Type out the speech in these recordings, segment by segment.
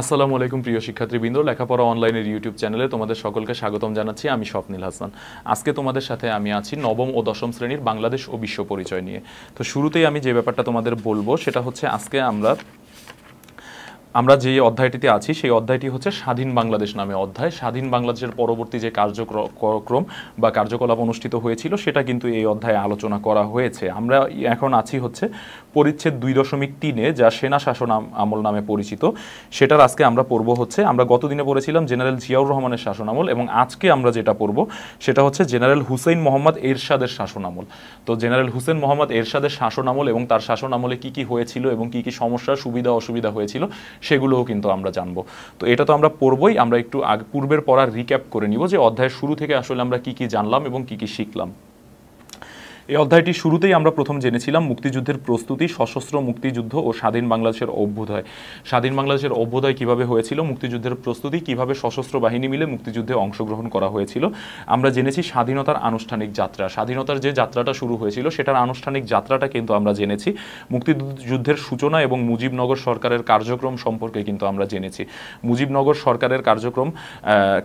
আসসালামু আলাইকুম প্রিয় শিক্ষার্থীবৃন্দ লেখাপড়া অনলাইনের ইউটিউব চ্যানেলে তোমাদের সকলকে স্বাগতম জানাচ্ছি আমি স্বপ্নীল হাসান আজকে তোমাদের সাথে আমি আছি নবম ও দশম শ্রেণীর বাংলাদেশ ও বিশ্ব পরিচয় নিয়ে তো শুরুতেই আমি যে ব্যাপারটা তোমাদের বলবো সেটা হচ্ছে আজকে আমরা আমরা যে অধ্যায়টিতে আছি সেই অধ্যায়টি হচ্ছে স্বাধীন বাংলাদেশ নামে অধ্যায় স্বাধীন বাংলাদেশের পরবর্তী যে কার্যক্রম বা কার্যকলাপ অনুষ্ঠিত হয়েছিল সেটা কিন্তু এই অধ্যায়ে আলোচনা করা হয়েছে আমরা এখন আছি হচ্ছে পরিচ্ছেদ দুই দশমিক তিনে যা সেনা শাসন আমল নামে পরিচিত সেটার আজকে আমরা পড়ব হচ্ছে আমরা গতদিনে পড়েছিলাম জেনারেল জিয়াউর রহমানের শাসন আমল এবং আজকে আমরা যেটা পড়ব সেটা হচ্ছে জেনারেল হুসেইন মোহাম্মদ এরশাদের শাসন আমল তো জেনারেল হুসেন মোহাম্মদ এরশাদের শাসন আমল এবং তার শাসন আমলে কী কী হয়েছিল এবং কী কী সমস্যা সুবিধা অসুবিধা হয়েছিল সেগুলোও কিন্তু আমরা জানবো তো এটা তো আমরা পড়বই আমরা একটু আগ পূর্বের পড়ার রিক্যাপ করে নিব যে অধ্যায়ের শুরু থেকে আসলে আমরা কি কি জানলাম এবং কি কি শিখলাম এই অধ্যায়টি শুরুতেই আমরা প্রথম জেনেছিলাম মুক্তিযুদ্ধের প্রস্তুতি সশস্ত্র মুক্তিযুদ্ধ ও স্বাধীন বাংলাদেশের অভ্যুদয় স্বাধীন বাংলাদেশের অভ্যুদয় কিভাবে হয়েছিল মুক্তিযুদ্ধের প্রস্তুতি কিভাবে সশস্ত্র বাহিনী মিলে মুক্তিযুদ্ধে অংশগ্রহণ করা হয়েছিল আমরা জেনেছি স্বাধীনতার আনুষ্ঠানিক যাত্রা স্বাধীনতার যে যাত্রাটা শুরু হয়েছিল সেটার আনুষ্ঠানিক যাত্রাটা কিন্তু আমরা জেনেছি মুক্তিযুদ্ধের সূচনা এবং মুজিবনগর সরকারের কার্যক্রম সম্পর্কে কিন্তু আমরা জেনেছি মুজিবনগর সরকারের কার্যক্রম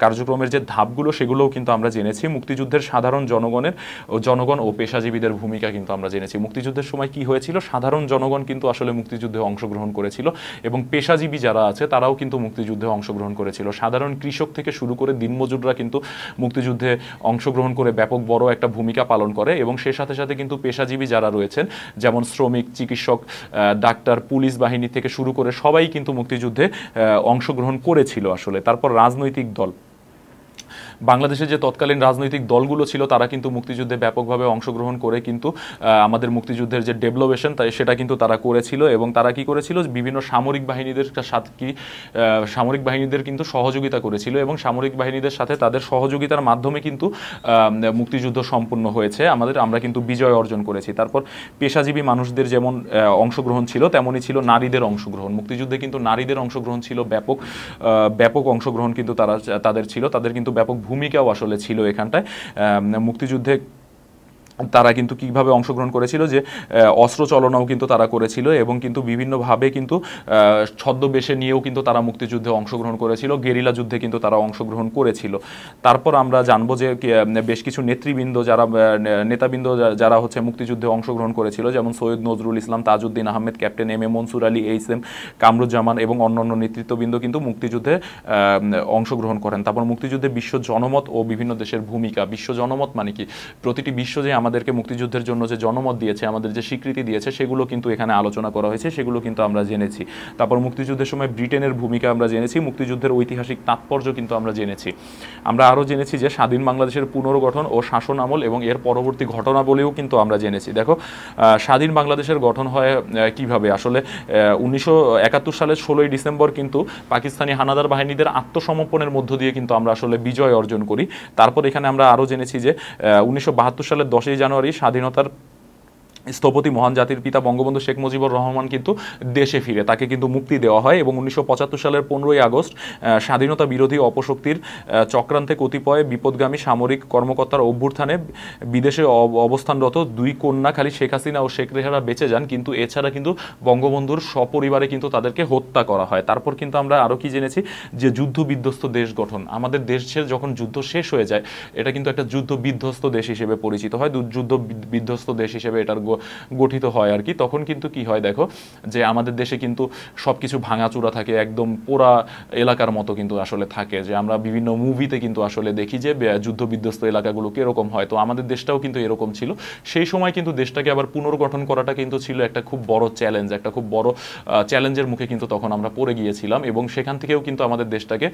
কার্যক্রমের যে ধাপগুলো সেগুলোও কিন্তু আমরা জেনেছি মুক্তিযুদ্ধের সাধারণ জনগণের জনগণ ও পেশা বুদ্ধিজীবীদের ভূমিকা কিন্তু আমরা জেনেছি মুক্তিযুদ্ধের সময় কি হয়েছিল সাধারণ জনগণ কিন্তু আসলে মুক্তিযুদ্ধে অংশগ্রহণ করেছিল এবং পেশাজীবী যারা আছে তারাও কিন্তু মুক্তিযুদ্ধে অংশগ্রহণ করেছিল সাধারণ কৃষক থেকে শুরু করে দিনমজুররা কিন্তু মুক্তিযুদ্ধে অংশগ্রহণ করে ব্যাপক বড় একটা ভূমিকা পালন করে এবং সে সাথে সাথে কিন্তু পেশাজীবী যারা রয়েছেন যেমন শ্রমিক চিকিৎসক ডাক্তার পুলিশ বাহিনী থেকে শুরু করে সবাই কিন্তু মুক্তিযুদ্ধে অংশগ্রহণ করেছিল আসলে তারপর রাজনৈতিক দল বাংলাদেশের যে তৎকালীন রাজনৈতিক দলগুলো ছিল তারা কিন্তু মুক্তিযুদ্ধে ব্যাপকভাবে অংশগ্রহণ করে কিন্তু আমাদের মুক্তিযুদ্ধের যে ডেভেলপেশন তাই সেটা কিন্তু তারা করেছিল এবং তারা কি করেছিল বিভিন্ন সামরিক বাহিনীদের সাথে কি সামরিক বাহিনীদের কিন্তু সহযোগিতা করেছিল এবং সামরিক বাহিনীদের সাথে তাদের সহযোগিতার মাধ্যমে কিন্তু মুক্তিযুদ্ধ সম্পূর্ণ হয়েছে আমাদের আমরা কিন্তু বিজয় অর্জন করেছি তারপর পেশাজীবী মানুষদের যেমন অংশগ্রহণ ছিল তেমনই ছিল নারীদের অংশগ্রহণ মুক্তিযুদ্ধে কিন্তু নারীদের অংশগ্রহণ ছিল ব্যাপক ব্যাপক অংশগ্রহণ কিন্তু তারা তাদের ছিল তাদের কিন্তু ব্যাপক ভূমিকাও আসলে ছিল এখানটায় মুক্তিযুদ্ধে তারা কিন্তু কীভাবে অংশগ্রহণ করেছিল যে অস্ত্র চলনাও কিন্তু তারা করেছিল এবং কিন্তু বিভিন্নভাবে কিন্তু ছদ্মবেশে নিয়েও কিন্তু তারা মুক্তিযুদ্ধে অংশগ্রহণ করেছিল গেরিলা যুদ্ধে কিন্তু তারা অংশগ্রহণ করেছিল তারপর আমরা জানবো যে বেশ কিছু নেতৃবৃন্দ যারা নেতাবৃন্দ যারা হচ্ছে মুক্তিযুদ্ধে অংশগ্রহণ করেছিল যেমন Syed Nazrul Islam Tajuddin Ahmed captain M A Mansur Ali H M Kamruzzaman এবং অন্যান্য নেতৃত্ববৃন্দ কিন্তু মুক্তিযুদ্ধে অংশগ্রহণ করেন তারপর মুক্তিযুদ্ধে বিশ্ব জনমত ও বিভিন্ন দেশের ভূমিকা বিশ্ব জনমত মানে কি প্রতিটি বিশ্ব যে আমাদেরকে মুক্তিযুদ্ধের জন্য যে জনমত দিয়েছে আমাদের যে স্বীকৃতি দিয়েছে সেগুলো কিন্তু এখানে আলোচনা করা হয়েছে সেগুলো কিন্তু আমরা জেনেছি তারপর মুক্তিযুদ্ধের সময় ব্রিটেনের ভূমিকা আমরা জেনেছি মুক্তিযুদ্ধের ঐতিহাসিক তাৎপর্য কিন্তু আমরা জেনেছি আমরা আরও জেনেছি যে স্বাধীন বাংলাদেশের পুনর্গঠন ও শাসন আমল এবং এর পরবর্তী ঘটনা বলেও কিন্তু আমরা জেনেছি দেখো স্বাধীন বাংলাদেশের গঠন হয় কিভাবে আসলে উনিশশো সালের ষোলোই ডিসেম্বর কিন্তু পাকিস্তানি হানাদার বাহিনীদের আত্মসমর্পণের মধ্য দিয়ে কিন্তু আমরা আসলে বিজয় অর্জন করি তারপর এখানে আমরা আরও জেনেছি যে উনিশশো সালের দশই জানুয়ারি স্বাধীনতার স্থপতি মহান জাতির পিতা বঙ্গবন্ধু শেখ মুজিবুর রহমান কিন্তু দেশে ফিরে তাকে কিন্তু মুক্তি দেওয়া হয় এবং উনিশশো সালের পনেরোই আগস্ট স্বাধীনতা বিরোধী অপশক্তির চক্রান্তে কতিপয় বিপদগামী সামরিক কর্মকর্তার অভ্যুত্থানে বিদেশে অবস্থানরত দুই কন্যা খালি শেখ হাসিনা ও শেখ রেহারা বেঁচে যান কিন্তু এছাড়া কিন্তু বঙ্গবন্ধুর সপরিবারে কিন্তু তাদেরকে হত্যা করা হয় তারপর কিন্তু আমরা আরও কি জেনেছি যে যুদ্ধ বিধ্বস্ত দেশ গঠন আমাদের দেশের যখন যুদ্ধ শেষ হয়ে যায় এটা কিন্তু একটা যুদ্ধ বিধ্বস্ত দেশ হিসেবে পরিচিত হয় যুদ্ধ বিধ্বস্ত দেশ হিসেবে এটার গঠিত হয় আর কি তখন কিন্তু কি হয় দেখো যে আমাদের দেশে কিন্তু সব কিছু ভাঙাচুরা থাকে একদম পোড়া এলাকার মতো কিন্তু আসলে থাকে যে আমরা বিভিন্ন মুভিতে কিন্তু আসলে দেখি যে যুদ্ধ বিধ্বস্ত এলাকাগুলো কীরকম হয় তো আমাদের দেশটাও কিন্তু এরকম ছিল সেই সময় কিন্তু দেশটাকে আবার পুনর্গঠন করাটা কিন্তু ছিল একটা খুব বড় চ্যালেঞ্জ একটা খুব বড় চ্যালেঞ্জের মুখে কিন্তু তখন আমরা পড়ে গিয়েছিলাম এবং সেখান থেকেও কিন্তু আমাদের দেশটাকে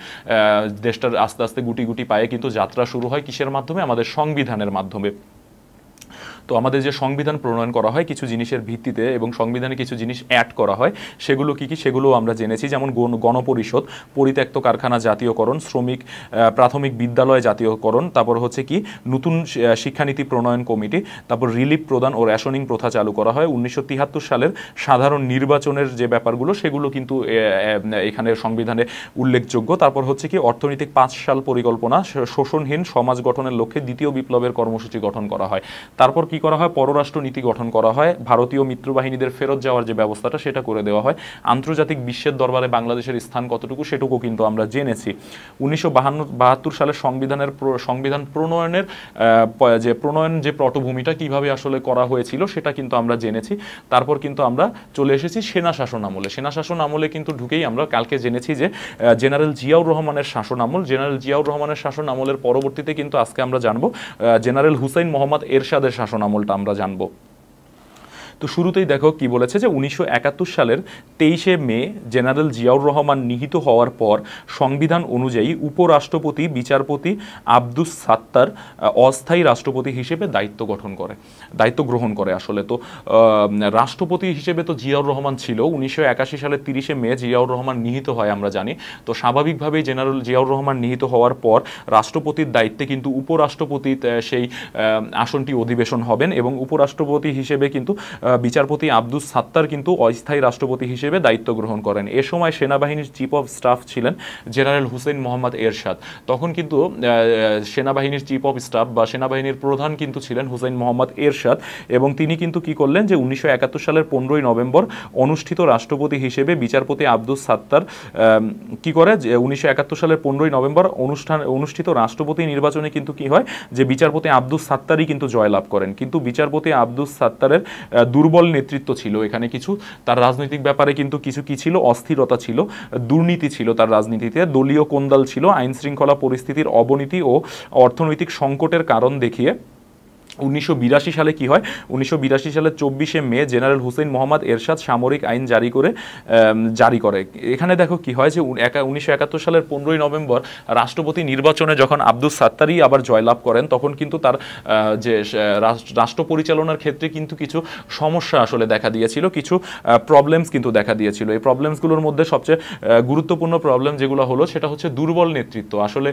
দেশটার আস্তে আস্তে গুটি গুটি পায়ে কিন্তু যাত্রা শুরু হয় কিসের মাধ্যমে আমাদের সংবিধানের মাধ্যমে তো আমাদের যে সংবিধান প্রণয়ন করা হয় কিছু জিনিসের ভিত্তিতে এবং সংবিধানে কিছু জিনিস অ্যাড করা হয় সেগুলো কি কি সেগুলো আমরা জেনেছি যেমন গণপরিষদ পরিত্যক্ত কারখানা জাতীয়করণ শ্রমিক প্রাথমিক বিদ্যালয় জাতীয়করণ তারপর হচ্ছে কি নতুন শিক্ষানীতি প্রণয়ন কমিটি তারপর রিলিফ প্রদান ও রেশনিং প্রথা চালু করা হয় উনিশশো সালের সাধারণ নির্বাচনের যে ব্যাপারগুলো সেগুলো কিন্তু এখানে সংবিধানে উল্লেখযোগ্য তারপর হচ্ছে কি অর্থনৈতিক পাঁচ সাল পরিকল্পনা শোষণহীন সমাজ গঠনের লক্ষ্যে দ্বিতীয় বিপ্লবের কর্মসূচি গঠন করা হয় তারপর কি করা হয় পররাষ্ট্র নীতি গঠন করা হয় ভারতীয় মিত্রবাহিনীদের ফেরত যাওয়ার যে ব্যবস্থাটা সেটা করে দেওয়া হয় আন্তর্জাতিক বিশ্বের দরবারে বাংলাদেশের স্থান কতটুকু সেটুকু কিন্তু আমরা জেনেছি উনিশশো বাহান্ন সংবিধানের সংবিধান প্রণয়নের যে প্রণয়ন যে পটভূমিটা কিভাবে আসলে করা হয়েছিল সেটা কিন্তু আমরা জেনেছি তারপর কিন্তু আমরা চলে এসেছি সেনা শাসন আমলে সেনা শাসন আমলে কিন্তু ঢুকেই আমরা কালকে জেনেছি যে জেনারেল জিয়াউর রহমানের শাসন আমল জেনারেল জিয়াউর রহমানের শাসন আমলের পরবর্তীতে কিন্তু আজকে আমরা জানবো জেনারেল হুসাইন মোহাম্মদ এরশাদের শাসন আমলটা আমরা জানবো তো শুরুতেই দেখো কি বলেছে যে উনিশশো সালের তেইশে মে জেনারেল জিয়াউর রহমান নিহিত হওয়ার পর সংবিধান অনুযায়ী উপরাষ্ট্রপতি বিচারপতি আব্দুস সাত্তার অস্থায়ী রাষ্ট্রপতি হিসেবে দায়িত্ব গঠন করে দায়িত্ব গ্রহণ করে আসলে তো রাষ্ট্রপতি হিসেবে তো জিয়াউর রহমান ছিল উনিশশো সালের তিরিশে মে জিয়াউর রহমান নিহিত হয় আমরা জানি তো স্বাভাবিকভাবেই জেনারেল জিয়াউর রহমান নিহিত হওয়ার পর রাষ্ট্রপতির দায়িত্বে কিন্তু উপরাষ্ট্রপতি সেই আসনটি অধিবেশন হবেন এবং উপরাষ্ট্রপতি হিসেবে কিন্তু বিচারপতি আব্দুস সাত্তার কিন্তু অস্থায়ী রাষ্ট্রপতি হিসেবে দায়িত্ব গ্রহণ করেন এ সময় সেনাবাহিনীর চিফ অফ স্টাফ ছিলেন জেনারেল হুসেন মোহাম্মদ এরশাদ তখন কিন্তু সেনাবাহিনীর চিফ অফ স্টাফ বা সেনাবাহিনীর প্রধান কিন্তু ছিলেন হুসেন মোহাম্মদ এরশাদ এবং তিনি কিন্তু কি করলেন যে উনিশশো সালের পনেরোই নভেম্বর অনুষ্ঠিত রাষ্ট্রপতি হিসেবে বিচারপতি আব্দুস সাত্তার কি করে যে উনিশশো সালের পনেরোই নভেম্বর অনুষ্ঠান অনুষ্ঠিত রাষ্ট্রপতি নির্বাচনে কিন্তু কি হয় যে বিচারপতি আব্দুস সাত্তারই কিন্তু জয়লাভ করেন কিন্তু বিচারপতি আব্দুস সাত্তারের দুর্বল নেতৃত্ব ছিল এখানে কিছু তার রাজনৈতিক ব্যাপারে কিন্তু কিছু কি ছিল অস্থিরতা ছিল দুর্নীতি ছিল তার রাজনীতিতে দলীয় কোন্দল ছিল আইন শৃঙ্খলা পরিস্থিতির অবনতি ও অর্থনৈতিক সংকটের কারণ দেখিয়ে উনিশশো সালে কি হয় উনিশশো সালে চব্বিশে মে জেনারেল হুসেন মোহাম্মদ এরশাদ সামরিক আইন জারি করে জারি করে এখানে দেখো কি হয় যে উনিশশো সালের পনেরোই নভেম্বর রাষ্ট্রপতি নির্বাচনে যখন আব্দুল সাত্তারি আবার জয়লাভ করেন তখন কিন্তু তার যে রাষ্ট্র পরিচালনার ক্ষেত্রে কিন্তু কিছু সমস্যা আসলে দেখা দিয়েছিল কিছু প্রবলেমস কিন্তু দেখা দিয়েছিল এই প্রবলেমসগুলোর মধ্যে সবচেয়ে গুরুত্বপূর্ণ প্রবলেম যেগুলো হলো সেটা হচ্ছে দুর্বল নেতৃত্ব আসলে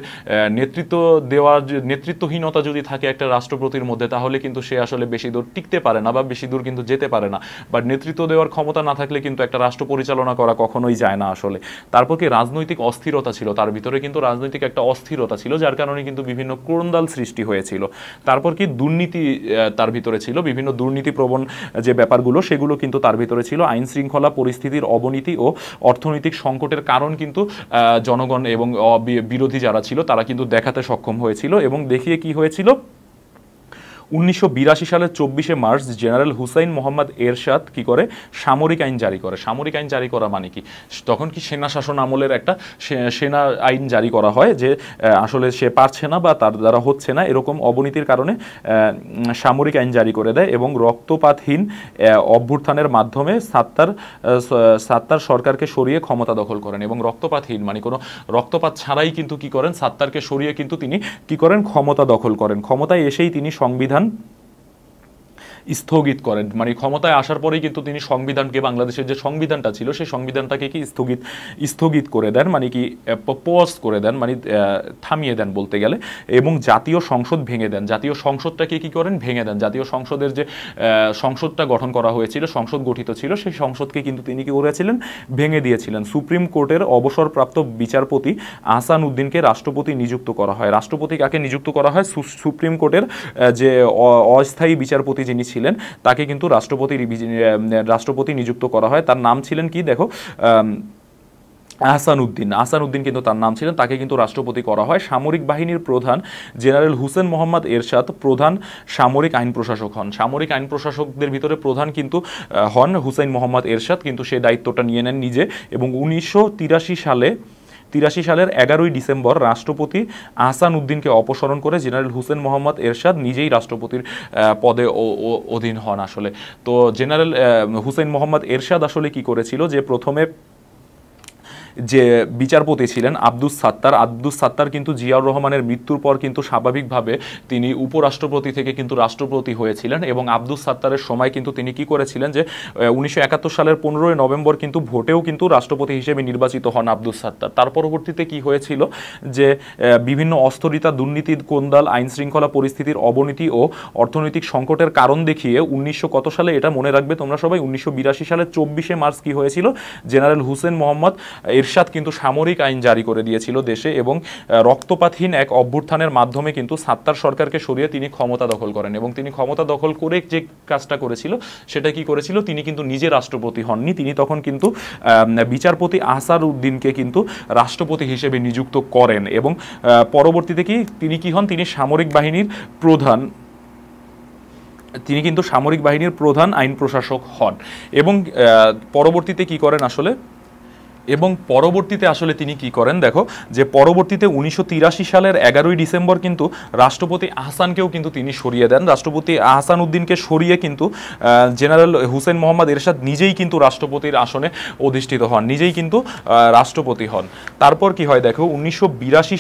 নেতৃত্ব দেওয়ার নেতৃত্বহীনতা যদি থাকে একটা রাষ্ট্রপতির মধ্যে তাহলে কিন্তু সে আসলে বেশি দূর টিকতে পারে না বা বেশি দূর কিন্তু যেতে পারে না বা নেতৃত্ব দেওয়ার ক্ষমতা না থাকলে কিন্তু একটা রাষ্ট্র পরিচালনা করা কখনোই যায় না আসলে তারপর কি রাজনৈতিক অস্থিরতা ছিল তার ভিতরে কিন্তু রাজনৈতিক একটা অস্থিরতা ছিল যার কারণে কিন্তু বিভিন্ন কোরণদাল সৃষ্টি হয়েছিল তারপর কি দুর্নীতি তার ভিতরে ছিল বিভিন্ন দুর্নীতি প্রবণ যে ব্যাপারগুলো সেগুলো কিন্তু তার ভিতরে ছিল আইন শৃঙ্খলা পরিস্থিতির অবনীতি ও অর্থনৈতিক সংকটের কারণ কিন্তু জনগণ এবং বিরোধী যারা ছিল তারা কিন্তু দেখাতে সক্ষম হয়েছিল এবং দেখিয়ে কি হয়েছিল উনিশশো সালের চব্বিশে মার্চ জেনারেল হুসাইন মোহাম্মদ এরশাদ কি করে সামরিক আইন জারি করে সামরিক আইন জারি করা মানে কি তখন কি সেনা শাসন আমলের একটা সেনা আইন জারি করা হয় যে আসলে সে পারছে না বা তার দ্বারা হচ্ছে না এরকম অবনীতির কারণে সামরিক আইন জারি করে দেয় এবং রক্তপাতহীন অভ্যুত্থানের মাধ্যমে সাত্তার সাত্তার সরকারকে সরিয়ে ক্ষমতা দখল করেন এবং রক্তপাতহীন মানে কোনো রক্তপাত ছাড়াই কিন্তু কি করেন সাত্তারকে সরিয়ে কিন্তু তিনি কি করেন ক্ষমতা দখল করেন ক্ষমতায় এসেই তিনি সংবিধান done স্থগিত করেন মানে ক্ষমতায় আসার পরেই কিন্তু তিনি সংবিধানকে বাংলাদেশের যে সংবিধানটা ছিল সেই সংবিধানটাকে কি স্থগিত স্থগিত করে দেন মানে কি পজ করে দেন মানে থামিয়ে দেন বলতে গেলে এবং জাতীয় সংসদ ভেঙে দেন জাতীয় সংসদটাকে কি করেন ভেঙে দেন জাতীয় সংসদের যে সংসদটা গঠন করা হয়েছিল সংসদ গঠিত ছিল সেই সংসদকে কিন্তু তিনি কি করেছিলেন ভেঙে দিয়েছিলেন সুপ্রিম কোর্টের অবসরপ্রাপ্ত বিচারপতি আহসান উদ্দিনকে রাষ্ট্রপতি নিযুক্ত করা হয় রাষ্ট্রপতি কাকে নিযুক্ত করা হয় সুপ্রিম কোর্টের যে অস্থায়ী বিচারপতি যিনি ছিলেন ছিলেন তাকে কিন্তু রাষ্ট্রপতি রাষ্ট্রপতি নিযুক্ত করা হয় তার নাম ছিলেন কি দেখো আহসান উদ্দিন আহসান উদ্দিন কিন্তু তার নাম ছিলেন তাকে কিন্তু রাষ্ট্রপতি করা হয় সামরিক বাহিনীর প্রধান জেনারেল হুসেন মোহাম্মদ এরশাদ প্রধান সামরিক আইন প্রশাসক হন সামরিক আইন প্রশাসকদের ভিতরে প্রধান কিন্তু হন হুসেন মোহাম্মদ এরশাদ কিন্তু সে দায়িত্বটা নিয়ে নেন নিজে এবং উনিশশো সালে তিরাশি সালের এগারোই ডিসেম্বর রাষ্ট্রপতি আহসান উদ্দিনকে অপসারণ করে জেনারেল হুসেন মোহাম্মদ এরশাদ নিজেই রাষ্ট্রপতির পদে অধীন হন আসলে তো জেনারেল হুসেন মোহাম্মদ এরশাদ আসলে কি করেছিল যে প্রথমে যে বিচারপতি ছিলেন আব্দুস সাত্তার আব্দুস সাত্তার কিন্তু জিয়াউর রহমানের মৃত্যুর পর কিন্তু স্বাভাবিকভাবে তিনি উপরাষ্ট্রপতি থেকে কিন্তু রাষ্ট্রপতি হয়েছিলেন এবং আব্দুস সাত্তারের সময় কিন্তু তিনি কি করেছিলেন যে উনিশশো সালের পনেরোই নভেম্বর কিন্তু ভোটেও কিন্তু রাষ্ট্রপতি হিসেবে নির্বাচিত হন আব্দুস সাত্তার তার পরবর্তীতে কি হয়েছিল যে বিভিন্ন অস্থরিতা দুর্নীতি কোন্দাল আইন শৃঙ্খলা পরিস্থিতির অবনতি ও অর্থনৈতিক সংকটের কারণ দেখিয়ে উনিশশো কত সালে এটা মনে রাখবে তোমরা সবাই উনিশশো সালের চব্বিশে মার্চ কি হয়েছিল জেনারেল হুসেন মোহাম্মদ এরশাদ কিন্তু সামরিক আইন জারি করে দিয়েছিল দেশে এবং রক্তপাতহীন এক অভ্যুত্থানের মাধ্যমে কিন্তু সাত্তার সরকারকে সরিয়ে তিনি ক্ষমতা দখল করেন এবং তিনি ক্ষমতা দখল করে যে কাজটা করেছিল সেটা কি করেছিল তিনি কিন্তু নিজে রাষ্ট্রপতি হননি তিনি তখন কিন্তু বিচারপতি আহসার উদ্দিনকে কিন্তু রাষ্ট্রপতি হিসেবে নিযুক্ত করেন এবং পরবর্তীতে কি তিনি কি হন তিনি সামরিক বাহিনীর প্রধান তিনি কিন্তু সামরিক বাহিনীর প্রধান আইন প্রশাসক হন এবং পরবর্তীতে কি করেন আসলে এবং পরবর্তীতে আসলে তিনি কি করেন দেখো যে পরবর্তীতে উনিশশো সালের এগারোই ডিসেম্বর কিন্তু রাষ্ট্রপতি আহসানকেও কিন্তু তিনি সরিয়ে দেন রাষ্ট্রপতি আহসান উদ্দিনকে সরিয়ে কিন্তু জেনারেল হুসেন মোহাম্মদ এরশাদ নিজেই কিন্তু রাষ্ট্রপতির আসনে অধিষ্ঠিত হন নিজেই কিন্তু রাষ্ট্রপতি হন তারপর কি হয় দেখো উনিশশো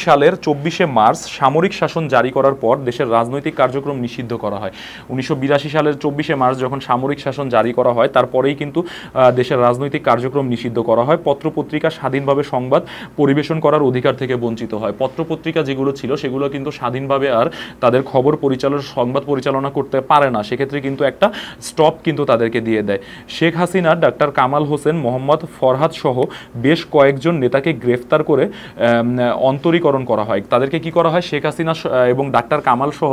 সালের চব্বিশে মার্চ সামরিক শাসন জারি করার পর দেশের রাজনৈতিক কার্যক্রম নিষিদ্ধ করা হয় উনিশশো সালের চব্বিশে মার্চ যখন সামরিক শাসন জারি করা হয় তারপরেই কিন্তু দেশের রাজনৈতিক কার্যক্রম নিষিদ্ধ করা হয় পত্র পত্রপত্রিকা স্বাধীনভাবে সংবাদ পরিবেশন করার অধিকার থেকে বঞ্চিত হয় পত্রপত্রিকা যেগুলো ছিল সেগুলো কিন্তু স্বাধীনভাবে আর তাদের খবর পরিচালন সংবাদ পরিচালনা করতে পারে না সেক্ষেত্রে কিন্তু একটা স্টপ কিন্তু তাদেরকে দিয়ে দেয় শেখ হাসিনা ডাক্তার কামাল হোসেন মোহাম্মদ ফরহাদ সহ বেশ কয়েকজন নেতাকে গ্রেফতার করে অন্তরীকরণ করা হয় তাদেরকে কি করা হয় শেখ হাসিনা এবং ডাক্তার কামাল সহ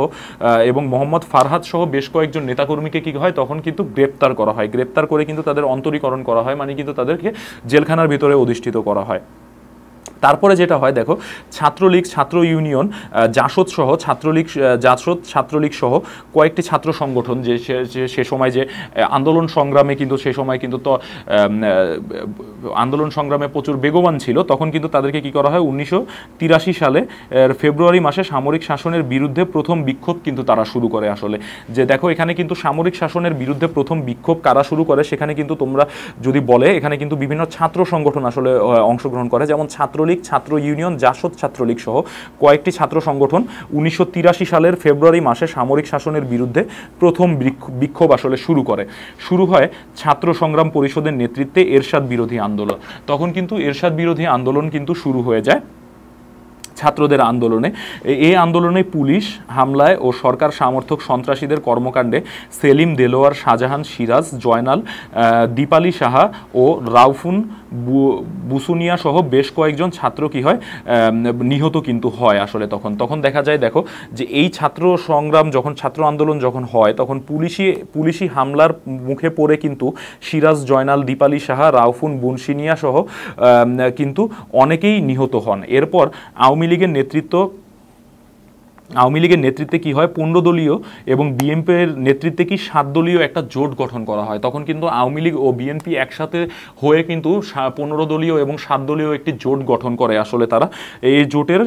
এবং মোহাম্মদ ফারহাদ সহ বেশ কয়েকজন নেতাকর্মীকে কি হয় তখন কিন্তু গ্রেপ্তার করা হয় গ্রেপ্তার করে কিন্তু তাদের অন্তরীকরণ করা হয় মানে কিন্তু তাদেরকে জেলখানার ভিতর অধিষ্ঠিত করা হয় তারপরে যেটা হয় দেখো ছাত্রলীগ ছাত্র ইউনিয়ন জাসদ সহ ছাত্রলীগ জাসদ ছাত্রলীগ সহ কয়েকটি ছাত্র সংগঠন যে সে সময় যে আন্দোলন সংগ্রামে কিন্তু সে সময় কিন্তু তো আন্দোলন সংগ্রামে প্রচুর বেগবান ছিল তখন কিন্তু তাদেরকে কি করা হয় উনিশশো তিরাশি সালে ফেব্রুয়ারি মাসে সামরিক শাসনের বিরুদ্ধে প্রথম বিক্ষোভ কিন্তু তারা শুরু করে আসলে যে দেখো এখানে কিন্তু সামরিক শাসনের বিরুদ্ধে প্রথম বিক্ষোভ কারা শুরু করে সেখানে কিন্তু তোমরা যদি বলে এখানে কিন্তু বিভিন্ন ছাত্র সংগঠন আসলে অংশগ্রহণ করে যেমন ছাত্র ছাত্রলীগ ছাত্র ইউনিয়ন জাসদ ছাত্রলীগ সহ কয়েকটি ছাত্র সংগঠন উনিশশো সালের ফেব্রুয়ারি মাসে সামরিক শাসনের বিরুদ্ধে প্রথম বিক্ষোভ আসলে শুরু করে শুরু হয় ছাত্র সংগ্রাম পরিষদের নেতৃত্বে এরশাদ বিরোধী আন্দোলন তখন কিন্তু এরশাদ বিরোধী আন্দোলন কিন্তু শুরু হয়ে যায় ছাত্রদের আন্দোলনে এই আন্দোলনে পুলিশ হামলায় ও সরকার সমর্থক সন্ত্রাসীদের কর্মকাণ্ডে সেলিম দেলোয়ার শাহজাহান সিরাজ জয়নাল দীপালি সাহা ও রাউফুন বুসুনিয়া সহ বেশ কয়েকজন ছাত্র কি হয় নিহত কিন্তু হয় আসলে তখন তখন দেখা যায় দেখো যে এই ছাত্র সংগ্রাম যখন ছাত্র আন্দোলন যখন হয় তখন পুলিশি পুলিশি হামলার মুখে পড়ে কিন্তু সিরাজ জয়নাল দীপালি সাহা রাউফুন বুনসিনিয়া সহ কিন্তু অনেকেই নিহত হন এরপর আওয়ামী লীগের নেতৃত্ব আওয়ামী লীগের নেতৃত্বে কি হয় পনেরো দলীয় এবং বিএনপির নেতৃত্বে কি সাত দলীয় একটা জোট গঠন করা হয় তখন কিন্তু আওয়ামী লীগ ও বিএনপি একসাথে হয়ে কিন্তু পনেরো দলীয় এবং সাত দলীয় একটি জোট গঠন করে আসলে তারা এই জোটের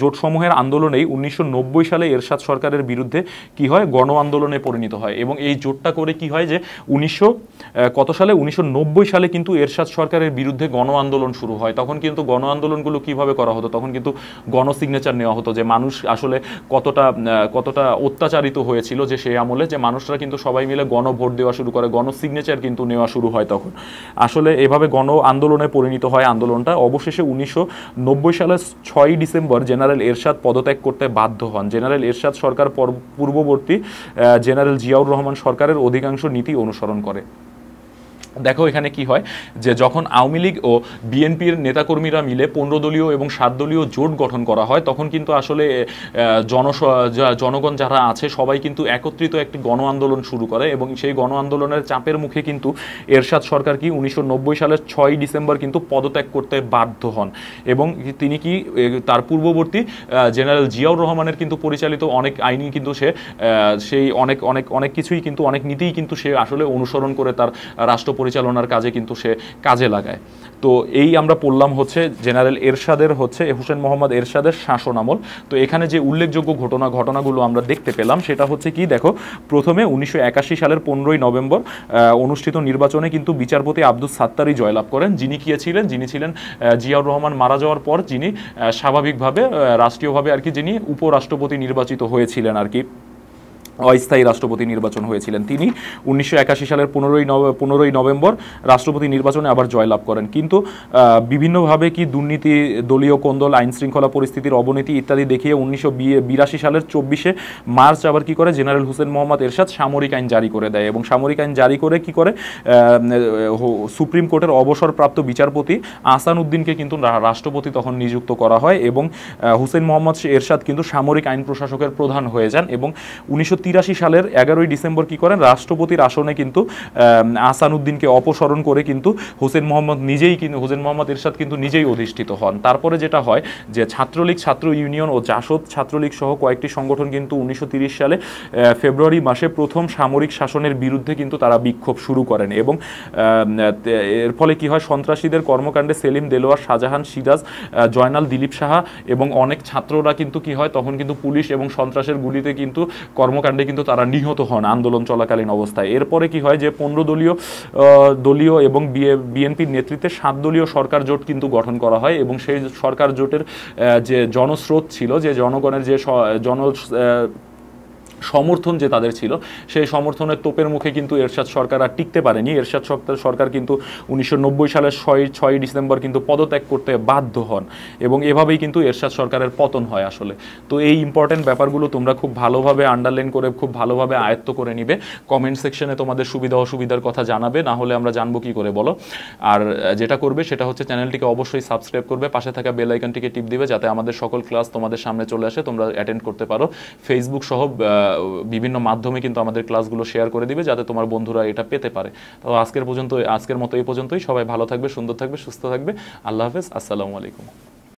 জোটসমূহের আন্দোলনেই উনিশশো সালে এরশাদ সরকারের বিরুদ্ধে কি হয় গণ আন্দোলনে পরিণত হয় এবং এই জোটটা করে কি হয় যে উনিশশো কত সালে উনিশশো সালে কিন্তু এরশাদ সরকারের বিরুদ্ধে গণ আন্দোলন শুরু হয় তখন কিন্তু গণ আন্দোলনগুলো কীভাবে করা হতো তখন কিন্তু গণ সিগনেচার নেওয়া হতো যে মানুষ আসলে কতটা কতটা অত্যাচারিত হয়েছিল যে সেই আমলে যে মানুষরা কিন্তু সবাই মিলে গণভোট দেওয়া শুরু করে গণ সিগনেচার কিন্তু নেওয়া শুরু হয় তখন আসলে এভাবে গণ আন্দোলনে পরিণত হয় আন্দোলনটা অবশেষে উনিশশো সালের ছয়ই ডিসেম্বর জেনারেল এরশাদ পদত্যাগ করতে বাধ্য হন জেনারেল এরশাদ সরকার পূর্ববর্তী জেনারেল জিয়াউর রহমান সরকারের অধিকাংশ নীতি অনুসরণ করে দেখো এখানে কি হয় যে যখন আওয়ামী লীগ ও বিএনপির নেতাকর্মীরা মিলে পনেরো দলীয় এবং সাত দলীয় জোট গঠন করা হয় তখন কিন্তু আসলে জন জনগণ যারা আছে সবাই কিন্তু একত্রিত একটি গণ আন্দোলন শুরু করে এবং সেই গণ আন্দোলনের চাপের মুখে কিন্তু এরশাদ সরকার কি উনিশশো সালের ছয় ডিসেম্বর কিন্তু পদত্যাগ করতে বাধ্য হন এবং তিনি কি তার পূর্ববর্তী জেনারেল জিয়াউর রহমানের কিন্তু পরিচালিত অনেক আইনি কিন্তু সে সেই অনেক অনেক অনেক কিছুই কিন্তু অনেক নীতিই কিন্তু সে আসলে অনুসরণ করে তার রাষ্ট্র পরিচালনার কাজে কিন্তু সে কাজে লাগায় তো এই আমরা পড়লাম হচ্ছে জেনারেল এরশাদের হচ্ছে হোসেন মোহাম্মদ এরশাদের শাসন আমল তো এখানে যে উল্লেখযোগ্য ঘটনা ঘটনাগুলো আমরা দেখতে পেলাম সেটা হচ্ছে কি দেখো প্রথমে উনিশশো সালের পনেরোই নভেম্বর অনুষ্ঠিত নির্বাচনে কিন্তু বিচারপতি আব্দুল সাত্তারই জয়লাভ করেন যিনি গিয়েছিলেন ছিলেন যিনি ছিলেন জিয়াউর রহমান মারা যাওয়ার পর যিনি স্বাভাবিকভাবে রাষ্ট্রীয়ভাবে আর কি যিনি উপরাষ্ট্রপতি নির্বাচিত হয়েছিলেন আর কি অস্থায়ী রাষ্ট্রপতি নির্বাচন হয়েছিলেন তিনি উনিশশো সালের পনেরোই পনেরোই নভেম্বর রাষ্ট্রপতি নির্বাচনে আবার জয়লাভ করেন কিন্তু বিভিন্নভাবে কি দুর্নীতি দলীয় কোন্দল আইন শৃঙ্খলা পরিস্থিতির অবনতি ইত্যাদি দেখিয়ে উনিশশো সালের চব্বিশে মার্চ আবার কি করে জেনারেল হুসেন মোহাম্মদ এরশাদ সামরিক আইন জারি করে দেয় এবং সামরিক আইন জারি করে কি করে সুপ্রিম কোর্টের অবসরপ্রাপ্ত বিচারপতি আসান উদ্দিনকে কিন্তু রাষ্ট্রপতি তখন নিযুক্ত করা হয় এবং হুসেন মোহাম্মদ এরশাদ কিন্তু সামরিক আইন প্রশাসকের প্রধান হয়ে যান এবং উনিশশো তিরাশি সালের এগারোই ডিসেম্বর কি করেন রাষ্ট্রপতির আসনে কিন্তু আসানুদ্দিনকে অপসারণ করে কিন্তু হোসেন মোহাম্মদ নিজেই কিন্তু হোসেন মোহাম্মদ এরশাদ কিন্তু নিজেই অধিষ্ঠিত হন তারপরে যেটা হয় যে ছাত্রলীগ ছাত্র ইউনিয়ন ও জাসদ ছাত্রলীগ সহ কয়েকটি সংগঠন কিন্তু উনিশশো সালে ফেব্রুয়ারি মাসে প্রথম সামরিক শাসনের বিরুদ্ধে কিন্তু তারা বিক্ষোভ শুরু করেন এবং এর ফলে কি হয় সন্ত্রাসীদের কর্মকাণ্ডে সেলিম দেলোয়ার শাহজাহান সিরাজ জয়নাল দিলীপ সাহা এবং অনেক ছাত্ররা কিন্তু কি হয় তখন কিন্তু পুলিশ এবং সন্ত্রাসের গুলিতে কিন্তু কর্মকাণ্ড হত্যাকাণ্ডে কিন্তু তারা নিহত হন আন্দোলন চলাকালীন অবস্থায় এরপরে কি হয় যে পনেরো দলীয় দলীয় এবং বিএনপির নেতৃত্বে সাত দলীয় সরকার জোট কিন্তু গঠন করা হয় এবং সেই সরকার জোটের যে জনস্রোত ছিল যে জনগণের যে জন সমর্থন যে তাদের ছিল সেই সমর্থনের তোপের মুখে কিন্তু এরশাদ সরকার আর টিকতে পারেনি এরশাদ সরকার সরকার কিন্তু উনিশশো সালের ছয় ছয়ই ডিসেম্বর কিন্তু পদত্যাগ করতে বাধ্য হন এবং এভাবেই কিন্তু এরশাদ সরকারের পতন হয় আসলে তো এই ইম্পর্টেন্ট ব্যাপারগুলো তোমরা খুব ভালোভাবে আন্ডারলাইন করে খুব ভালোভাবে আয়ত্ত করে নিবে কমেন্ট সেকশনে তোমাদের সুবিধা অসুবিধার কথা জানাবে না হলে আমরা জানবো কি করে বলো আর যেটা করবে সেটা হচ্ছে চ্যানেলটিকে অবশ্যই সাবস্ক্রাইব করবে পাশে থাকা বেল আইকনটিকে টিপ দিবে যাতে আমাদের সকল ক্লাস তোমাদের সামনে চলে আসে তোমরা অ্যাটেন্ড করতে পারো ফেসবুক সহ বিভিন্ন মাধ্যমে কিন্তু আমাদের ক্লাসগুলো শেয়ার করে দিবে যাতে তোমার বন্ধুরা এটা পেতে পারে তো আজকের পর্যন্ত আজকের মতো এই পর্যন্তই সবাই ভালো থাকবে সুন্দর থাকবে সুস্থ থাকবে আল্লাহ হাফেজ আসসালামু আলাইকুম